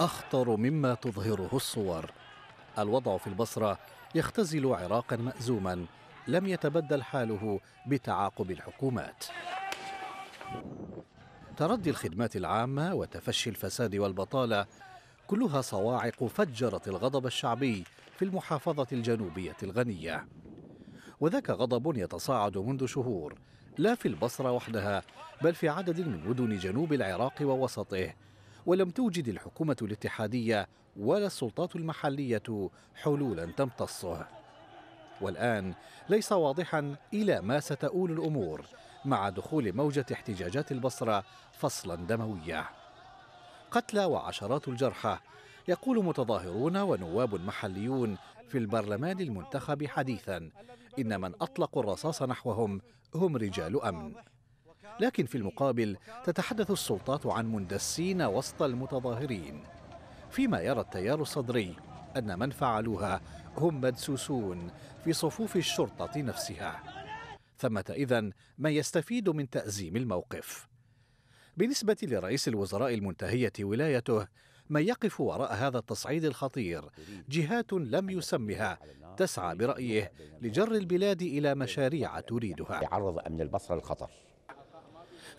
أخطر مما تظهره الصور الوضع في البصرة يختزل عراقا مأزوما لم يتبدل حاله بتعاقب الحكومات تردي الخدمات العامة وتفشي الفساد والبطالة كلها صواعق فجرت الغضب الشعبي في المحافظة الجنوبية الغنية وذاك غضب يتصاعد منذ شهور لا في البصرة وحدها بل في عدد من مدن جنوب العراق ووسطه ولم توجد الحكومة الاتحادية ولا السلطات المحلية حلولا تمتصه والآن ليس واضحا إلى ما ستؤول الأمور مع دخول موجة احتجاجات البصرة فصلا دموية قتلى وعشرات الجرحى يقول متظاهرون ونواب محليون في البرلمان المنتخب حديثا إن من أطلقوا الرصاص نحوهم هم رجال أمن لكن في المقابل تتحدث السلطات عن مندسين وسط المتظاهرين فيما يرى التيار الصدري أن من فعلوها هم مدسوسون في صفوف الشرطة نفسها ثمة إذا من يستفيد من تأزيم الموقف بالنسبة لرئيس الوزراء المنتهية ولايته من يقف وراء هذا التصعيد الخطير جهات لم يسمها تسعى برأيه لجر البلاد إلى مشاريع تريدها يعرض أمن البصرة للخطر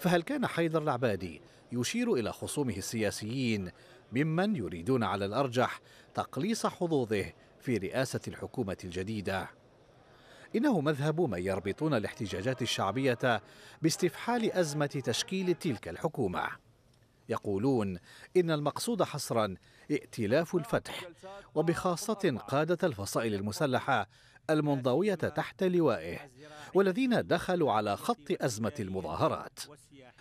فهل كان حيدر العبادي يشير إلى خصومه السياسيين ممن يريدون على الأرجح تقليص حظوظه في رئاسة الحكومة الجديدة؟ إنه مذهب من يربطون الاحتجاجات الشعبية باستفحال أزمة تشكيل تلك الحكومة يقولون إن المقصود حصرا ائتلاف الفتح وبخاصة قادة الفصائل المسلحة المنضوية تحت لوائه والذين دخلوا على خط أزمة المظاهرات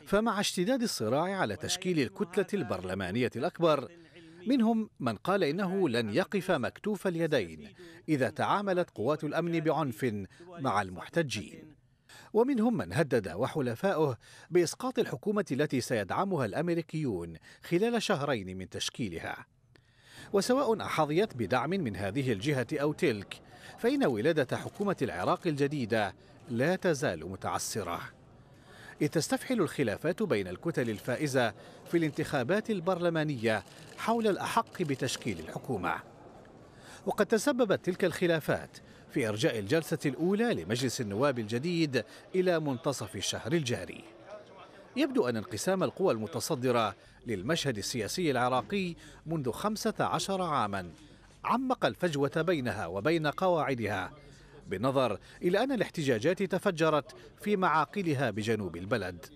فمع اشتداد الصراع على تشكيل الكتلة البرلمانية الأكبر منهم من قال انه لن يقف مكتوف اليدين اذا تعاملت قوات الامن بعنف مع المحتجين ومنهم من هدد وحلفاؤه باسقاط الحكومه التي سيدعمها الامريكيون خلال شهرين من تشكيلها وسواء احظيت بدعم من هذه الجهه او تلك فإن ولادة حكومة العراق الجديدة لا تزال متعسرة إذ تستفحل الخلافات بين الكتل الفائزة في الانتخابات البرلمانية حول الأحق بتشكيل الحكومة وقد تسببت تلك الخلافات في إرجاء الجلسة الأولى لمجلس النواب الجديد إلى منتصف الشهر الجاري يبدو أن انقسام القوى المتصدرة للمشهد السياسي العراقي منذ 15 عاماً عمق الفجوة بينها وبين قواعدها بالنظر إلى أن الاحتجاجات تفجرت في معاقلها بجنوب البلد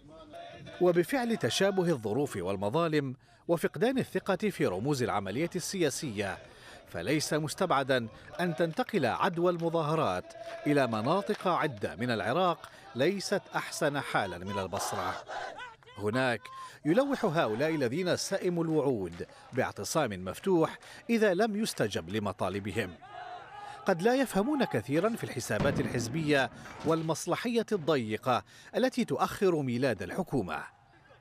وبفعل تشابه الظروف والمظالم وفقدان الثقة في رموز العملية السياسية فليس مستبعدا أن تنتقل عدوى المظاهرات إلى مناطق عدة من العراق ليست أحسن حالا من البصرة هناك يلوح هؤلاء الذين سئموا الوعود باعتصام مفتوح إذا لم يستجب لمطالبهم قد لا يفهمون كثيرا في الحسابات الحزبية والمصلحية الضيقة التي تؤخر ميلاد الحكومة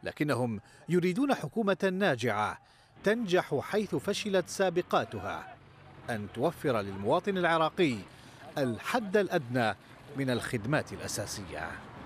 لكنهم يريدون حكومة ناجعة تنجح حيث فشلت سابقاتها أن توفر للمواطن العراقي الحد الأدنى من الخدمات الأساسية